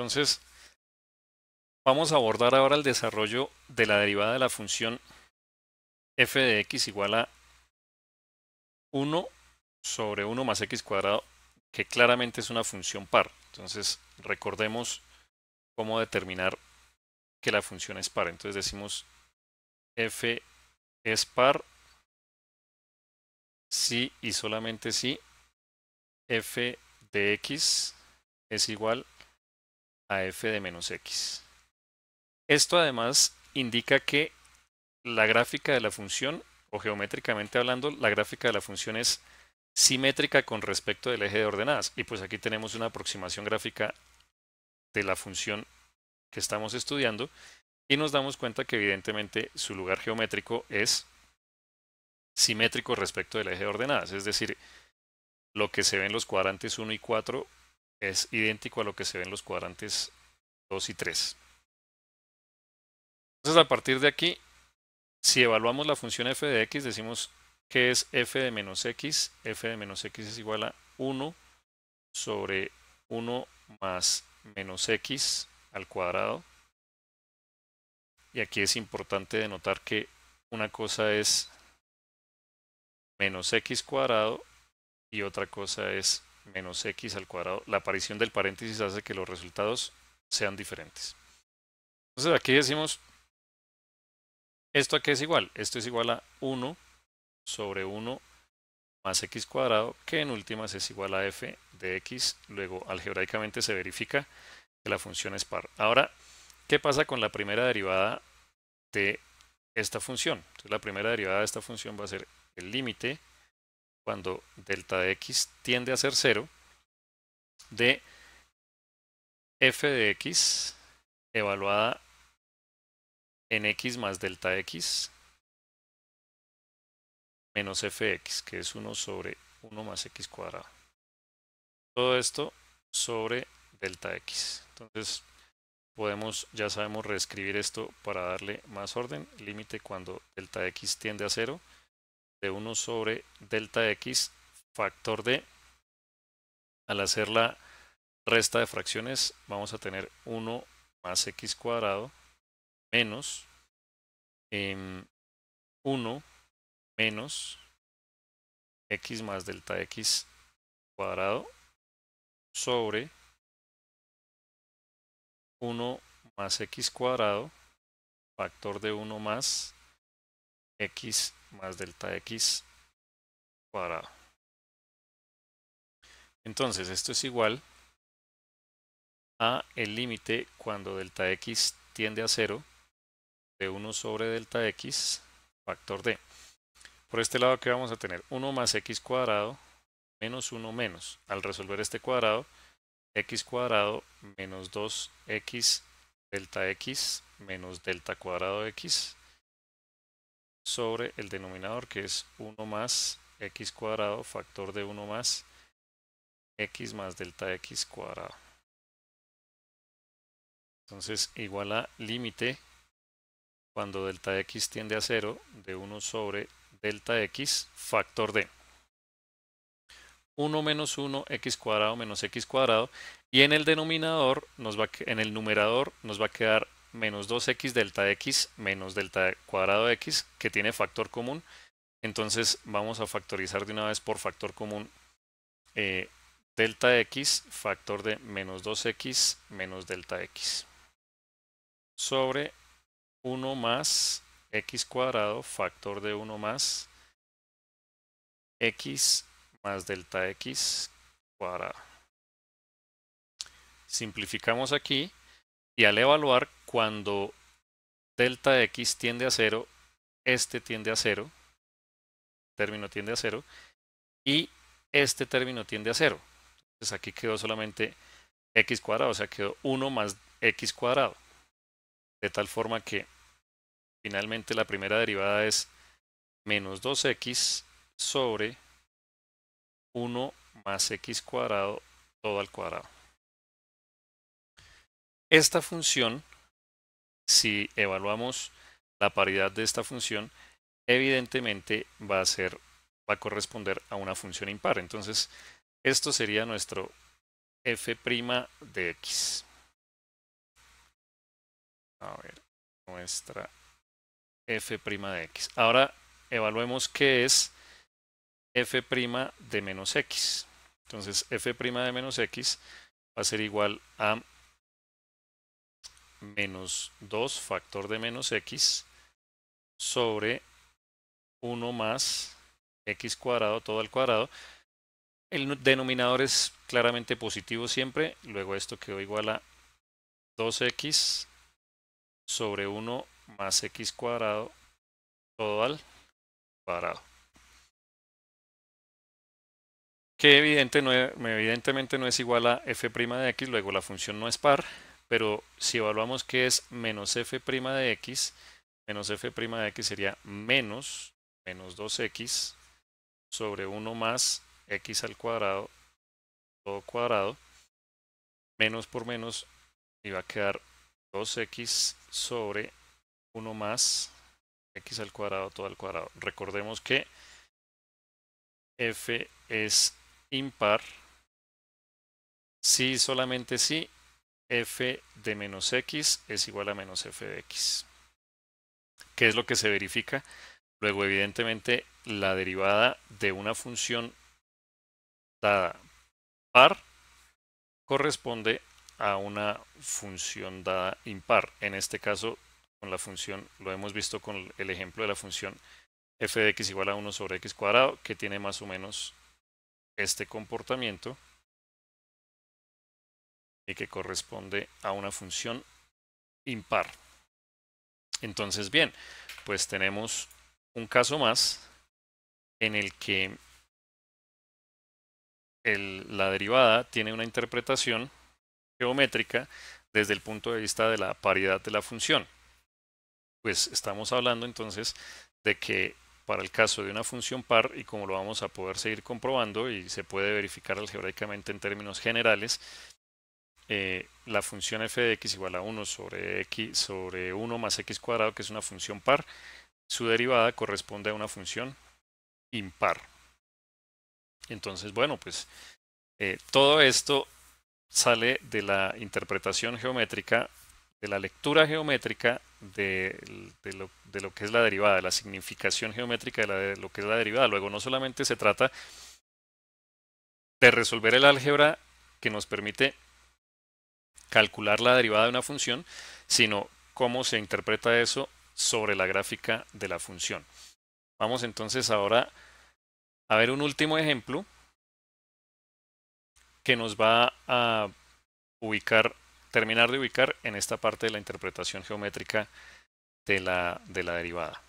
Entonces, vamos a abordar ahora el desarrollo de la derivada de la función f de x igual a 1 sobre 1 más x cuadrado, que claramente es una función par. Entonces, recordemos cómo determinar que la función es par. Entonces decimos f es par si y solamente si f de x es igual a a f de menos x. Esto además indica que la gráfica de la función, o geométricamente hablando, la gráfica de la función es simétrica con respecto del eje de ordenadas. Y pues aquí tenemos una aproximación gráfica de la función que estamos estudiando y nos damos cuenta que evidentemente su lugar geométrico es simétrico respecto del eje de ordenadas. Es decir, lo que se ve en los cuadrantes 1 y 4 es idéntico a lo que se ve en los cuadrantes 2 y 3. Entonces a partir de aquí, si evaluamos la función f de x, decimos que es f de menos x, f de menos x es igual a 1 sobre 1 más menos x al cuadrado. Y aquí es importante denotar que una cosa es menos x cuadrado y otra cosa es menos x al cuadrado, la aparición del paréntesis hace que los resultados sean diferentes. Entonces aquí decimos, ¿esto a es igual? Esto es igual a 1 sobre 1 más x cuadrado, que en últimas es igual a f de x. Luego, algebraicamente se verifica que la función es par. Ahora, ¿qué pasa con la primera derivada de esta función? Entonces, la primera derivada de esta función va a ser el límite cuando delta de x tiende a ser 0, de f de x evaluada en x más delta x menos x que es 1 sobre 1 más x cuadrado. Todo esto sobre delta x. Entonces podemos, ya sabemos, reescribir esto para darle más orden. Límite cuando delta x tiende a 0 de 1 sobre delta x factor de, al hacer la resta de fracciones, vamos a tener 1 más x cuadrado menos eh, em, 1 menos x más delta x cuadrado sobre 1 más x cuadrado factor de 1 más x más delta x cuadrado. Entonces, esto es igual a el límite cuando delta x tiende a 0 de 1 sobre delta x factor d. Por este lado que vamos a tener 1 más x cuadrado menos 1 menos. Al resolver este cuadrado, x cuadrado menos 2x delta x menos delta cuadrado x sobre el denominador que es 1 más x cuadrado factor de 1 más x más delta x cuadrado. Entonces igual a límite cuando delta x tiende a 0 de 1 sobre delta x factor de 1 menos 1 x cuadrado menos x cuadrado y en el denominador nos va en el numerador nos va a quedar menos 2x delta x menos delta cuadrado x que tiene factor común. Entonces vamos a factorizar de una vez por factor común eh, delta x factor de menos 2x menos delta x sobre 1 más x cuadrado factor de 1 más x más delta x cuadrado. Simplificamos aquí y al evaluar cuando delta x tiende a 0, este tiende a 0, término tiende a 0, y este término tiende a 0. Entonces aquí quedó solamente x cuadrado, o sea, quedó 1 más x cuadrado. De tal forma que finalmente la primera derivada es menos 2x sobre 1 más x cuadrado todo al cuadrado. Esta función si evaluamos la paridad de esta función, evidentemente va a ser va a corresponder a una función impar. Entonces, esto sería nuestro f' de x. A ver, nuestra f' de x. Ahora evaluemos qué es f' de menos x. Entonces, f' de menos x va a ser igual a menos 2 factor de menos x sobre 1 más x cuadrado, todo al cuadrado. El denominador es claramente positivo siempre, luego esto quedó igual a 2x sobre 1 más x cuadrado, todo al cuadrado. Que evidente no, evidentemente no es igual a f' de x, luego la función no es par, pero si evaluamos que es menos f' de x, menos f' de x sería menos, menos 2x sobre 1 más x al cuadrado, todo cuadrado, menos por menos, y va a quedar 2x sobre 1 más x al cuadrado, todo al cuadrado. Recordemos que f es impar si sí, solamente si sí, f de menos x es igual a menos f de x. ¿Qué es lo que se verifica? Luego, evidentemente, la derivada de una función dada par corresponde a una función dada impar. En este caso, con la función, lo hemos visto con el ejemplo de la función f de x igual a 1 sobre x cuadrado, que tiene más o menos este comportamiento y que corresponde a una función impar. Entonces, bien, pues tenemos un caso más en el que la derivada tiene una interpretación geométrica desde el punto de vista de la paridad de la función. Pues estamos hablando entonces de que para el caso de una función par, y como lo vamos a poder seguir comprobando y se puede verificar algebraicamente en términos generales, eh, la función f de x igual a 1 sobre x sobre 1 más x cuadrado, que es una función par, su derivada corresponde a una función impar. Entonces, bueno, pues eh, todo esto sale de la interpretación geométrica, de la lectura geométrica de, lo, que es la derivada, de la significación geométrica de lo que es la derivada. Luego, no solamente se trata de resolver el álgebra que nos permite calcular la derivada de una función, sino cómo se interpreta eso sobre la gráfica de la función. Vamos entonces ahora a ver un último ejemplo que nos va a ubicar, terminar de ubicar en esta parte de la interpretación geométrica de la, de la derivada.